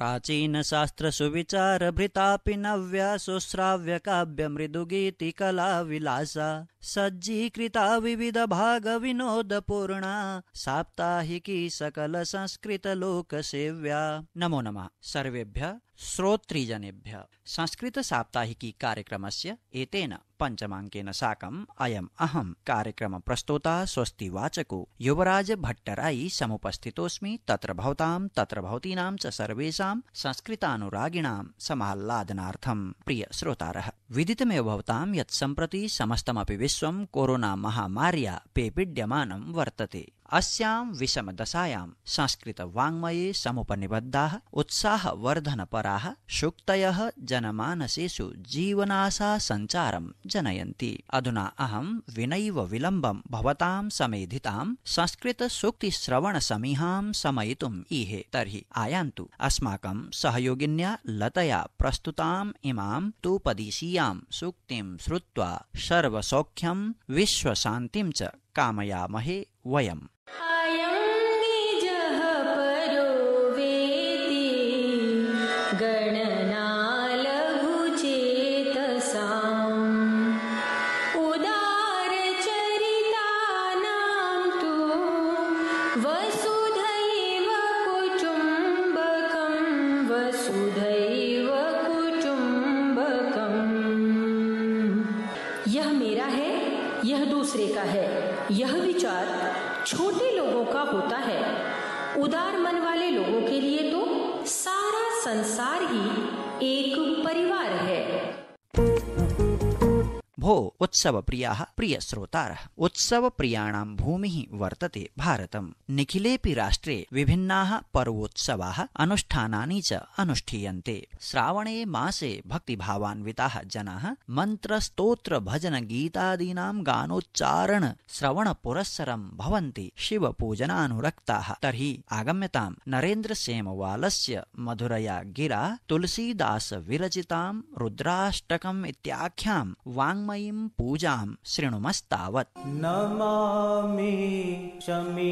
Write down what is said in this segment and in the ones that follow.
प्राचीन शास्त्र सुविचार प्राचीनशास्त्रसुविचारभृतापि नव्या कला विलासा सज्जीकृता पूर्णा साप्ताहिकी सकल संस्कृत लोक सेव्या नमो नमः सर्वेभ्यः श्रोतृजनेभ्य संस्कृतसाप्ताहिकी कार्यक्रमस्य एतेन पञ्चमाङ्केन साकम् अयम् अहं कार्यक्रमप्रस्तोता स्वस्तिवाचको युवराज भट्टराई समुपस्थितोऽस्मि तत्र भवतां तत्र भवतीनां च सर्वेषां संस्कृतानुरागिणां समाह्लादनार्थं प्रिय श्रोतारः विदितमेव भवतां यत् सम्प्रति समस्तमपि विश्वं कोरोना महामार्या पेपीड्यमानं वर्तते अस्यां विषम संस्कृतवाङ्मये संस्कृत वाङ्मये समुपनिबद्धाः उत्साहवर्धन पराः शुक्तयः जनमानसेषु जीवनाशा जनयन्ति अधुना अहम् विनैव विलम्बं भवतां समेधिताम् संस्कृतसूक्तिश्रवणसमीहां शुक्ति श्रवण समयितुम् ईहे तर्हि आयान्तु अस्माकं सहयोगिन्या लतया प्रस्तुताम् इमां तूपदेशीयाम् सूक्तिं श्रुत्वा सर्वसौख्यं विश्वशान्तिं च कामयामहे वयम् यह विचार छोटे लोगों का होता है उदार मन वाले लोगों के लिए तो सारा संसार ही एक परिवार है भो उत्सवप्रियाः प्रियश्रोतारः उत्सवप्रियाणां उत्सव वर्तते भारतम् वर्त राष्ट्रे विभिन्नाः पर्वोत्सवाः अनुष्ठानानि च अनुष्ठीयन्ते श्रावणे मासे भक्तिभावान्विताः जनाः मंत्रोत्र भजन गीतादीना गानोच्चारण श्रवण पुरस्सरं तरी आगम्यता नरेन्द्र आगम्यतां नरेन्द्रसेमवालस्य मधुरया गिरा तुलसीदास विरचिता रुद्राष्टक इख्या ज्ञानमयीं पूजां शृणुमस्तावत् नमामि शमी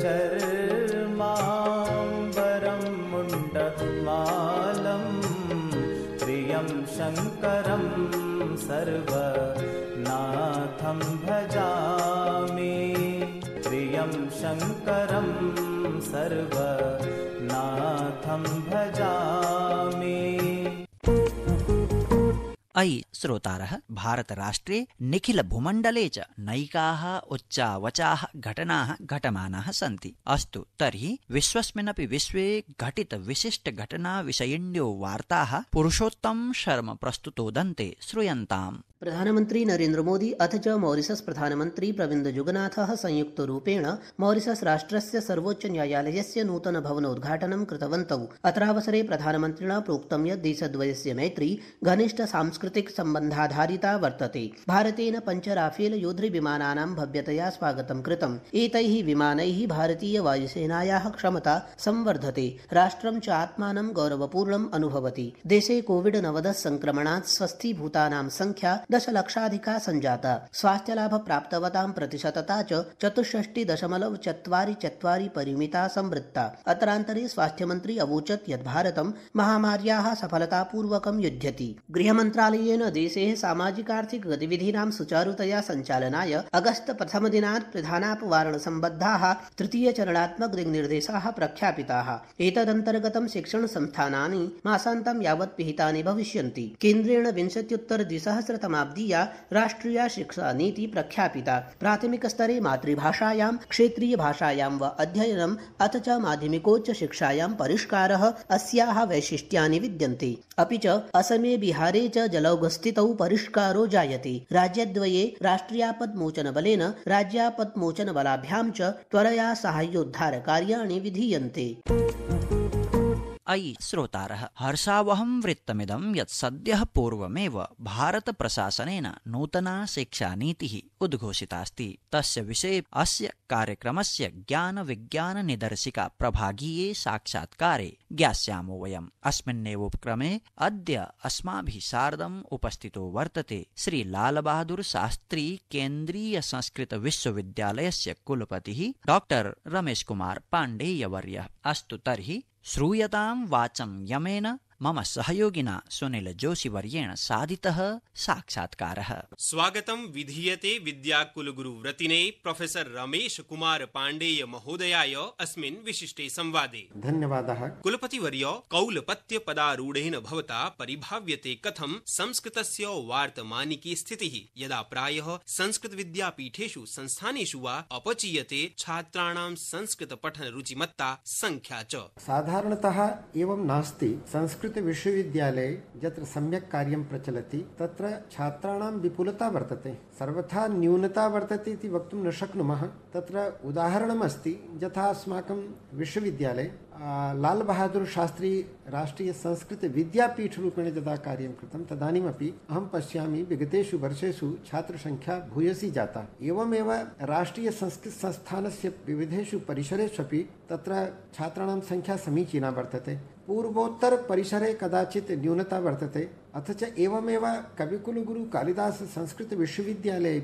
चर्माम्बरं मुण्डमालं प्रियं शङ्करं सर्वनाथं भजामि प्रियं शङ्करं सर्वनाथं भजामि अयि श्रोतारः भारतराष्ट्रे निखिलभूमण्डले च नैकाः उच्चावचाः घटनाः घटमानाः सन्ति अस्तु तर्हि विश्वस्मिन्नपि विश्वे घटित विशिष्ट घटना विषयिण्यो वार्ताः पुरुषोत्तम शर्म प्रस्तुतोदन्ते श्रूयन्ताम् प्रधानमन्त्री नरेन्द्र मोदी अथ च मॉरिसस प्रधानमन्त्री प्रविन्द जुगनाथः संयुक्तरूपेण मॉरिसस राष्ट्रस्य भवन नूतनभवनोद्घाटनं कृतवन्तौ अत्रावसरे प्रधानमन्त्रिणा प्रोक्तं यत् देशद्वयस्य मैत्री घनिष्ठ सांस्कृतिक सम्बन्धाधारिता वर्तते भारतेन पञ्च राफेल योद्धृविमानानां भव्यतया स्वागतं कृतम् एतैः विमानैः भारतीय वायुसेनायाः क्षमता संवर्धते राष्ट्रं च आत्मानं गौरवपूर्णम् अनुभवति देशे कोविड नवदश सङ्क्रमणात् स्वस्थीभूतानां संख्या दशलक्षाधिका सञ्जाता स्वास्थ्यलाभ प्राप्तवतां प्रतिशतता च चतुष्षष्टि दशमलव चत्वारि चत्वारि परिमिता संवृत्ता अत्रान्तरे स्वास्थ्यमन्त्री अवोचत् यत् भारतं महामार्याः सफलतापूर्वकं युध्यति गृहमन्त्रालय मंत्रालयेन देशे सामाजिकार्थिक गतिविधीनां सुचारुतया सञ्चालनाय अगस्त प्रथमदिनात् प्रधानापवारणसम्बद्धाः तृतीयचरणात्मक दिङ्निर्देशाः प्रख्यापिताः एतदन्तर्गतं शिक्षणसंस्थानानि मासान्तं यावत् पिहितानि भविष्यन्ति केन्द्रेण विंशत्युत्तरद्विसहस्रतमाब्दीया राष्ट्रिया शिक्षानीति प्रख्यापिता प्राथमिकस्तरे मातृभाषायां क्षेत्रीयभाषायां वा अध्ययनम् अथ च माध्यमिकोच्च शिक्षायां परिष्कारः अस्याः वैशिष्ट्यानि विद्यन्ते अपि च असमे बिहारे च चलौघस्थितौ परिष्कारो जायते राज्यद्वये राष्ट्रियापद्मोचनबलेन राज्यापद्मोचनबलाभ्यां च त्वरया साहाय्योद्धारकार्याणि विधीयन्ते अयि श्रोतारः हर्षावहं वृत्तमिदं यत् सद्यः पूर्वमेव भारतप्रशासनेन नूतना शिक्षानीतिः उद्घोषितास्ति तस्य विषये अस्य कार्यक्रमस्य ज्ञानविज्ञाननिदर्शिका प्रभागीये साक्षात्कारे ज्ञास्यामो वयम् अस्मिन्नेवोपक्रमे अद्य अस्माभिः सार्धम् उपस्थितो वर्तते श्रीलालबहादुरशास्त्री केन्द्रीयसंस्कृतविश्वविद्यालयस्य कुलपतिः डॉक्टर पांडेय पाण्डेयवर्यः अस्तु तर्हि श्रूयताम् वाचं यमेन मम सहयोगिना जोशी जोशीवर्येण साधितः साक्षात्कारः स्वागतं विधीयते विद्याकुलगुरुव्रतिने प्रोफेसर रमेश कुमार पाण्डेय महोदयाय अस्मिन् विशिष्टे संवादे धन्यवादः कुलपतिवर्य कौलपत्य पदारूढेन भवता परिभाव्यते कथं संस्कृतस्य वार्तमानिकी स्थितिः यदा प्रायः संस्कृत विद्यापीठेषु संस्थानेषु वा अपचीयते छात्राणां संस्कृत पठन रुचिमत्ता संख्या च साधारणतः एवं नास्ति संस्कृत संस्कृतविश्वविद्यालये यत्र सम्यक् कार्यं प्रचलति तत्र छात्राणां विपुलता वर्तते सर्वथा न्यूनता वर्तते इति वक्तुं न शक्नुमः तत्र उदाहरणमस्ति यथा अस्माकं विश्वविद्यालये लाल बहादुर शास्त्री राष्ट्रीय संस्कृत विद्यापीठ रूपेण यदा कार्यं कृतं तदानीमपि अहं पश्यामि विगतेषु वर्षेषु छात्रसङ्ख्या भूयसी जाता एवमेव राष्ट्रीय संस्कृत संस्थानस्य विविधेषु परिसरेष्वपि तत्र छात्राणां संख्या समीचीना वर्तते परिसरे कदाचित न्यूनता वर्तते अथ च एवमेव विश्वविद्यालय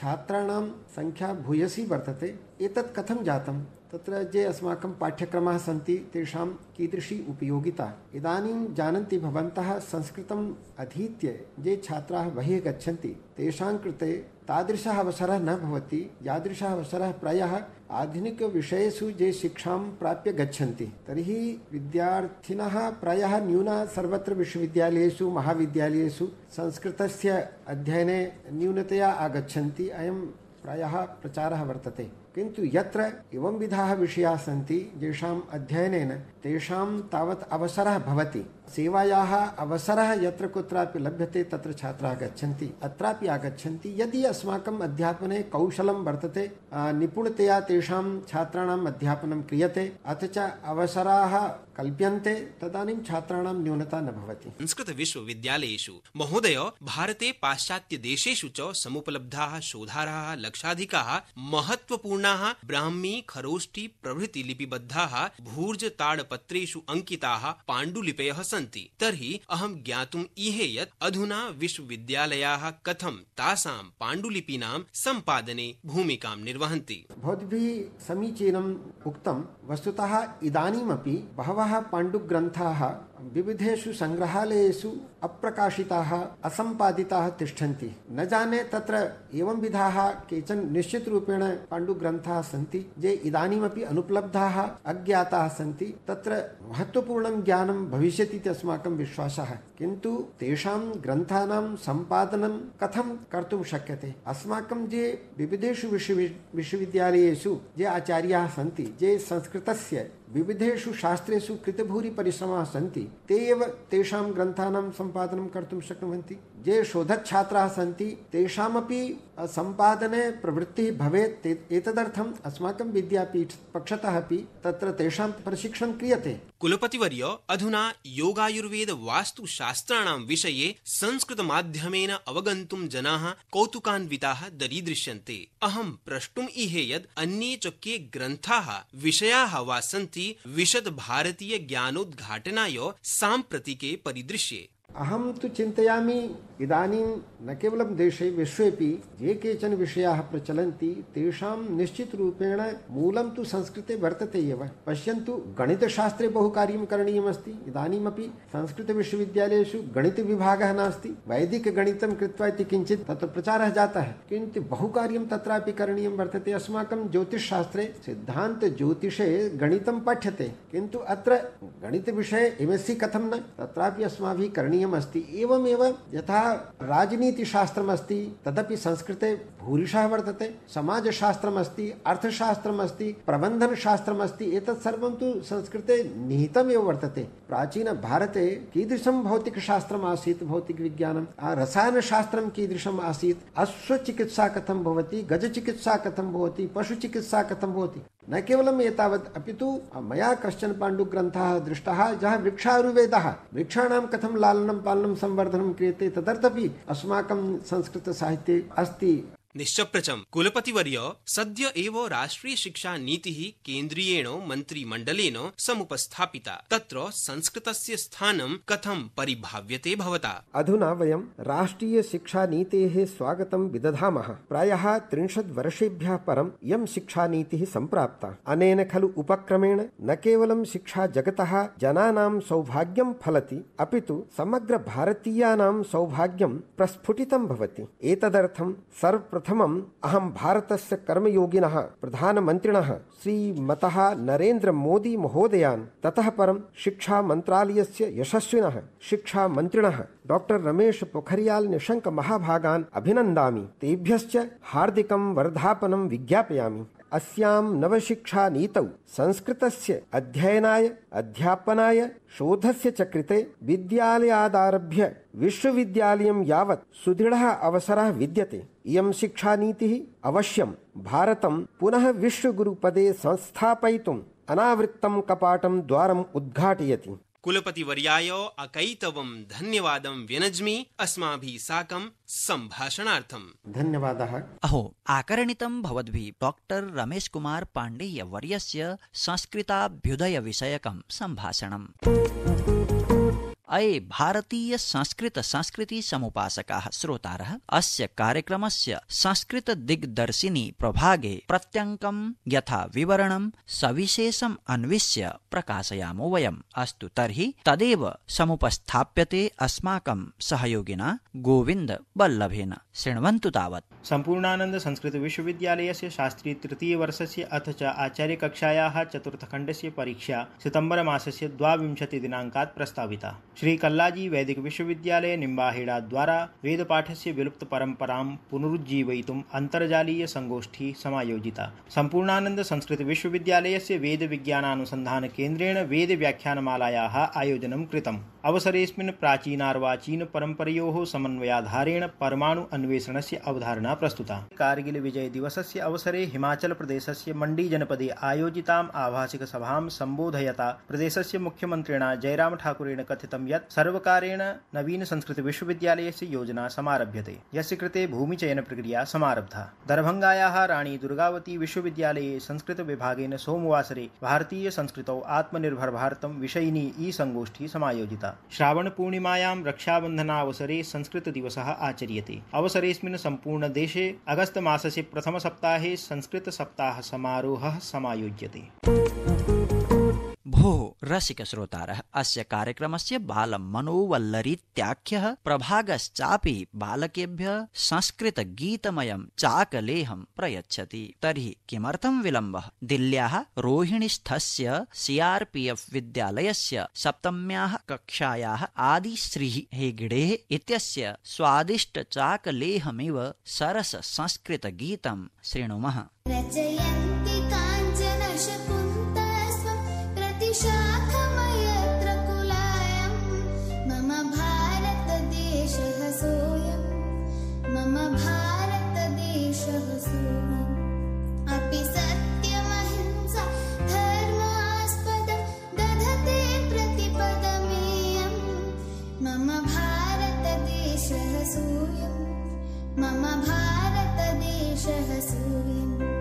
छात्राणां संख्या भूयसी वर्तते एतत् कथं जातम् तत्र ये अस्माकं पाठ्यक्रमाः सन्ति तेषां कीदृशी उपयोगिता इदानीं जानन्ति भवन्तः संस्कृतम् अधीत्य ये छात्राः बहिः गच्छन्ति तेषां कृते तादृशः अवसरः न भवति यादृशः अवसरः प्रायः आधुनिकविषयेषु ये शिक्षां प्राप्य गच्छन्ति तर्हि विद्यार्थिनः प्रायः न्यूना सर्वत्र विश्वविद्यालयेषु महाविद्यालयेषु संस्कृतस्य अध्ययने न्यूनतया आगच्छन्ति अयं प्रायः प्रचारः वर्तते किन्तु यत्र एवं विधाः विषयाः सन्ति येषाम् अध्ययनेन तेषां तावत् अवसरः भवति सेवायाः अवसरः यत्र कुत्रापि लभ्यते तत्र छात्राः गच्छन्ति अत्रापि आगच्छन्ति यदि अस्माकम् अध्यापने कौशलं वर्तते निपुणतया तेषां छात्राणाम् अध्यापनं क्रियते अथ च अवसराः कल्प्यन्ते तदानीं छात्राणां न्यूनता न भवति संस्कृतविश्वविद्यालयेषु महोदय भारते पाश्चात्यदेशेषु च समुपलब्धाः शोधाराः लक्षाधिकाः महत्वपूर्णाः ब्राह्मी खरोष्टि प्रभृति लिपिबद्धाः भूर्ज पत्रेषु अङ्किताः पाण्डुलिपयः सन्ति तर्हि अहं ज्ञातुम् इहे यत् अधुना विश्वविद्यालयाः कथं तासां पाण्डुलिपीनां सम्पादने भूमिकां निर्वहन्ति भवद्भिः समीचीनम् उक्तं वस्तुतः इदानीमपि बहवः पाण्डुग्रन्थाः विविधेषु सङ्ग्रहालयेषु अप्रकाशिताः असम्पादिताः तिष्ठन्ति न जाने तत्र एवं विधाः केचन निश्चितरूपेण पाण्डुग्रन्थाः सन्ति ये इदानीमपि अनुपलब्धाः अज्ञाताः सन्ति तत्र तत्र महत्त्वपूर्णं ज्ञानं भविष्यति इति अस्माकं विश्वासः किन्तु तेषां ग्रन्थानां सम्पादनं कथं कर्तुं शक्यते अस्माकं जे विविधेषु विश्वविद्यालयेषु ये आचार्याः सन्ति ये संस्कृतस्य विविधेषु शास्त्रेषु कृतभूरि परिश्रमाः सन्ति ते एव तेषां ग्रन्थानां सम्पादनं कर्तुं शक्नुवन्ति ये शोधच्छात्राः सन्ति तेषामपि सम्पादने प्रवृत्तिः भवेत् एतदर्थम् अस्माकं विद्यापीठ पक्षतः अपि तत्र तेषां प्रशिक्षणं क्रियते कुलपतिवर्य अधुना योगायुर्वेद वास्तुशास्त्राणां विषये संस्कृतमाध्यमेन अवगन्तुं जनाः कौतुकान्विताः दरीदृश्यन्ते अहं प्रष्टुम् इहे यद् अन्ये च के ग्रन्थाः विषयाः वा सन्ति विशद भारतीय ज्ञानोद्घाटनाय साम्प्रतिके परिदृश्ये अहं तु चिन्तयामि इदानीं न केवलं देशे विश्वेपि ये केचन विषयाः प्रचलन्ति तेषां निश्चितरूपेण मूलं तु संस्कृते वर्तते एव पश्यन्तु गणितशास्त्रे बहु कार्यं करणीयमस्ति इदानीमपि संस्कृतविश्वविद्यालयेषु गणितविभागः नास्ति वैदिकगणितं कृत्वा इति किञ्चित् तत्र प्रचारः जातः किन्तु बहु कार्यं तत्रापि करणीयं वर्तते अस्माकं ज्योतिषशास्त्रे सिद्धान्तज्योतिषे गणितं पाठ्यते किन्तु अत्र गणितविषये एम् एस् सि कथं न तत्रापि अस्माभिः करणीयं करणीयमस्ति एवमेव यथा राजनीतिशास्त्रमस्ति तदपि संस्कृते भूरिशः वर्तते समाजशास्त्रमस्ति अर्थशास्त्रमस्ति प्रबन्धनशास्त्रमस्ति एतत् सर्वं तु संस्कृते निहितमेव वर्तते प्राचीनभारते कीदृशं भौतिकशास्त्रम् आसीत् भौतिकविज्ञानं रसायनशास्त्रं कीदृशम् आसीत् अश्वचिकित्सा कथं भवति गजचिकित्सा कथं भवति पशुचिकित्सा कथं भवति न केवलम् एतावत् अपि तु मया कश्चन पाण्डुग्रन्थः दृष्टः जः वृक्षारुवेदः वृक्षाणां कथं लालनं पालनं संवर्धनं क्रियते तदर्थमपि अस्माकं संस्कृतसाहित्ये अस्ति निश्चप्रचम कुलपतिवर्य सद्य एव राष्ट्रीय शिक्षा नीतिः केन्द्रीयेण मन्त्रिमण्डलेन समुपस्थापिता तत्र संस्कृतस्य स्थानं कथं परिभाव्यते भवता अधुना वयं राष्ट्रीय शिक्षा नीतेः स्वागतं विदधामः प्रायः त्रिंशत् वर्षेभ्यः परं इयं शिक्षा नीतिः सम्प्राप्ता अनेन खलु उपक्रमेण न केवलं शिक्षा जगतः जनानां सौभाग्यं फलति अपितु समग्र भारतीयानां सौभाग्यं प्रस्फुटितं भवति एतदर्थं सर्वप्रथम प्रथमम् अहं भारतस्य कर्मयोगिनः प्रधानमन्त्रिणः श्रीमतः नरेन्द्रमोदीमहोदयान् ततः परं शिक्षामन्त्रालयस्य यशस्विनः शिक्षामन्त्रिणः डाक्टर् रमेश पोखरियाल् निशंक महाभागान् अभिनन्दामि तेभ्यश्च हार्दिकं वर्धापनं विज्ञापयामि अस्यां नवशिक्षानीतौ संस्कृतस्य अध्ययनाय अध्यापनाय शोधस्य च कृते विद्यालयादारभ्य विश्वविद्यालयं यावत् सुदृढः अवसरः विद्यते इयं शिक्षानीतिः अवश्यं भारतं पुनः विश्वगुरुपदे संस्थापयितुम् अनावृत्तं कपाटं द्वारम् उद्घाटयति कुलपतिवर्याय अकैतवं धन्यवादं व्यनज्मि अस्माभिः साकं सम्भाषणार्थं धन्यवादः अहो आकर्णितं भवद्भिः डॉक्टर रमेश कुमार पांडेय वर्यस्य संस्कृताभ्युदय विषयक सम्भाषणम् अये भारतीय संस्कृत संस्कृति समुपासकाः श्रोतारः अस्य कार्यक्रमस्य संस्कृत दिग्दर्शिनी प्रभागे प्रत्यङ्कं यथा विवरणं सविशेषम् अन्विष्य प्रकाशयामो वयम् अस्तु तर्हि तदेव समुपस्थाप्यते अस्माकं सहयोगिना गोविन्द वल्लभेन शृण्वन्तु तावत् सम्पूर्णानन्द संस्कृत विश्वविद्यालयस्य शास्त्री तृतीयवर्षस्य अथ च आचार्यकक्षायाः चतुर्थखण्डस्य परीक्षा सितम्बरमासस्य द्वाविंशतिदिनाङ्कात् प्रस्ताविता श्री कल्लाजी वैदिक विश्वविद्यालय निम्बाहिड़ा द्वारा वेद पाठ से विलुप्त परंपरा पुनरुज्जीवय अंतर्जालीय संगोष्ठी समायोजिता संपूर्णानंद संस्कृत विश्वविद्यालय से वेद विज्ञानानुसंधान केन्द्रेण वेद व्याख्यानमालायाः आयोजन कृतम् अवसरेऽस्मिन् प्राचीनार्वाचीन परम्परयोः समन्वयाधारेण परमाणु से अवधारणा प्रस्तुता कारगिल विजय दिवस से अवसरे हिमाचल प्रदेश प्रदेशस्य मण्डी जनपदे सभा संबोधयता प्रदेश से मुख्यमन्त्रिणा जयराम ठाकुरेण कथित यत् सर्वकारेण नवीन संस्कृत नवीनसंस्कृतविश्वविद्यालयस्य योजना समारभ्यते यस्य कृते भूमिचयनप्रक्रिया समारब्धा दरभङ्गायाः राणी दुर्गावती विश्वविद्यालये संस्कृतविभागेन सोमवासरे भारतीय भारतीयसंस्कृतौ आत्मनिर्भर भारतं विषयिनी ई सङ्गोष्ठी समायोजिता श्रावणपूर्णिमायां रक्षाबन्धनावसरे संस्कृतदिवसः आचर्यते प्रथम सम्पूर्णदेशे संस्कृत सप्ताह संस्कृतसप्ताहसमारोहः समायोज्यते रसिकश्रोतारः अस्य कार्यक्रमस्य बालमनोवल्लरीत्याख्यः प्रभागश्चापि बालकेभ्यः संस्कृतगीतमयं चाकलेहं प्रयच्छति तर्हि किमर्थं विलम्बः दिल्ल्याः रोहिणीस्थस्य सीआरपीएफ विद्यालयस्य सप्तम्याः कक्षायाः आदिश्रीः हेगिडेः इत्यस्य स्वादिष्ट चाकलेहमिव सरस संस्कृतगीतं शृणुमः रचयन् मम भारतदेशः सूर्यम्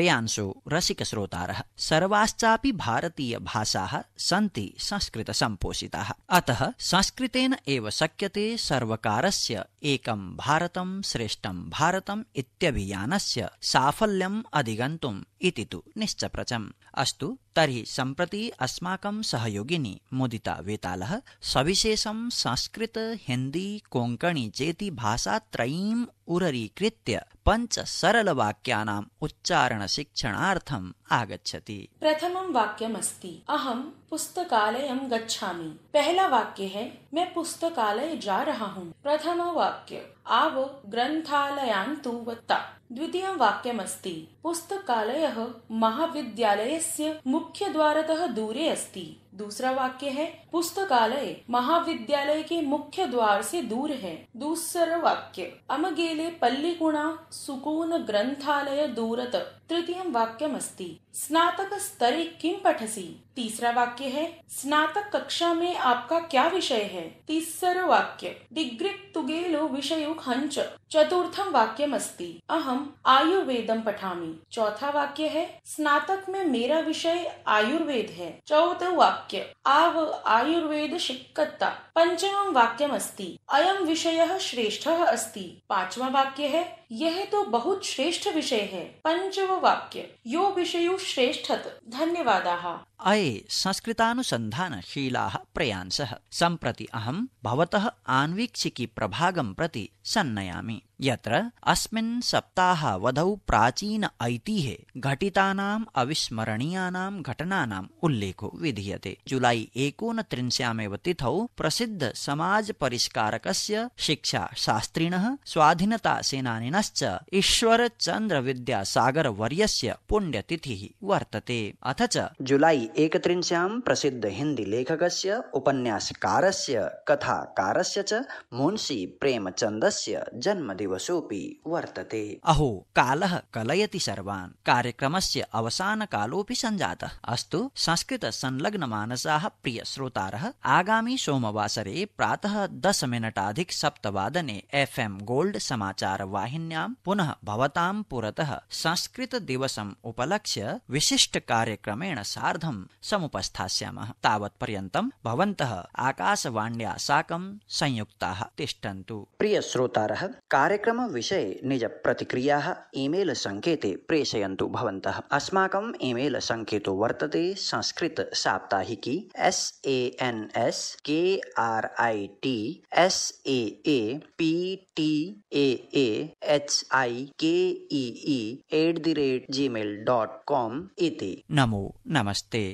प्रियांशु प्रेयांशो रसिकश्रोतारः सर्वाश्चापि भारतीयभाषाः सन्ति संस्कृतसम्पोषिताः अतः संस्कृतेन एव शक्यते सर्वकारस्य एकं भारतं श्रेष्ठं भारतम् इत्यभियानस्य साफल्यम् अधिगन्तुम् इति तु निश्चप्रचम् अस्तु तर्हि सम्प्रति अस्माकं सहयोगिनी मुदिता वेतालः सविशेषं संस्कृत हिन्दी कोङ्कणि चेति भाषात्रयीम् उररीकृत्य पञ्च सरलवाक्यानाम् उच्चारणशिक्षणार्थम् आगच्छति प्रथमं वाक्यमस्ति अहं पुस्तकालयं गच्छामि पहला वाक्य है मैं पुस्तकालय जा रहा हूँ प्रथम वाक्य आवो ग्रन्थालयान्तुवता द्वितीयं वाक्यमस्ति पुस्तकालयः महाविद्यालयस्य मुख्यद्वारतः दूरे अस्ति दूसरा वाक्य है पुस्तकालय महाविद्यालय के मुख्य द्वार से दूर है दूसरा वाक्य अमगेले पल्लिकुणा सुकून ग्रंथालय दूरत तृतीय वाक्यमस्ति स्नातक स्तरे किम पठसी तीसरा वाक्य है स्नातक कक्षा में आपका क्या विषय है तीसरा वाक्य डिग्री तुगेलो विषय हंच चतुर्थम वाक्यमस्ति अहम आयुर्वेदम पठामी चौथा वाक्य है स्नातक में मेरा विषय आयुर्वेद है चौथा वाक्य वाक्य आव आयुर्वेद शिक्कत्ता वाक्यम वाक्यमस्ति अयम विषय श्रेष्ठ अस्ति पांचवा वाक्य है यह तो बहुत श्रेष्ठ विषय है पंचम वाक्य यो विषय श्रेष्ठ धन्यवाद अये शीला प्रयांस संप्रति अहम भवतः आन्वीक्षिकी प्रभागं प्रति सन्नयामि यत्र अस्मिन् वधौ प्राचीन ऐतिहे घटितानाम् अविस्मरणीयानां घटनानाम् उल्लेखो विधीयते जुलाई एकोनत्रिंश्यामेव तिथौ प्रसिद्ध समाज परिष्कारकस्य शास्त्रिणः स्वाधीनता सेनानिनः पुनश्च ईश्वरचन्द्रविद्यासागरवर्यस्य पुण्यतिथिः वर्तते अथ च जुलाई एकत्रिंश्यां प्रसिद्ध हिन्दीलेखकस्य उपन्यासकारस्य कथाकारस्य च मुंशी प्रेमचन्दस्य जन्मदिवसोऽपि वर्तते अहो कालः कलयति सर्वान् कार्यक्रमस्य अवसानकालोऽपि सञ्जातः अस्तु संस्कृतसंलग्नमानसाः प्रियश्रोतारः आगामि सोमवासरे प्रातः दशमिनटाधिक सप्तवादने एफ् एम् गोल्ड् समाचारवाहिन्या वाहिन्यां पुनः भवतां पुरतः संस्कृत दिवसम् उपलक्ष्य विशिष्ट कार्यक्रमेण सार्धं समुपस्थास्यामः तावत्पर्यन्तं भवन्तः आकाशवाण्या साकं संयुक्ताः तिष्ठन्तु प्रिय श्रोतारः कार्यक्रम विषये निज प्रतिक्रियाः ईमेल सङ्केते प्रेषयन्तु भवन्तः अस्माकम् ईमेल सङ्केतो वर्तते Sanskrit Saptahiki S A N S K R I T S A A P T A A H I K E at the Gmail dot com इति नमो नमस्ते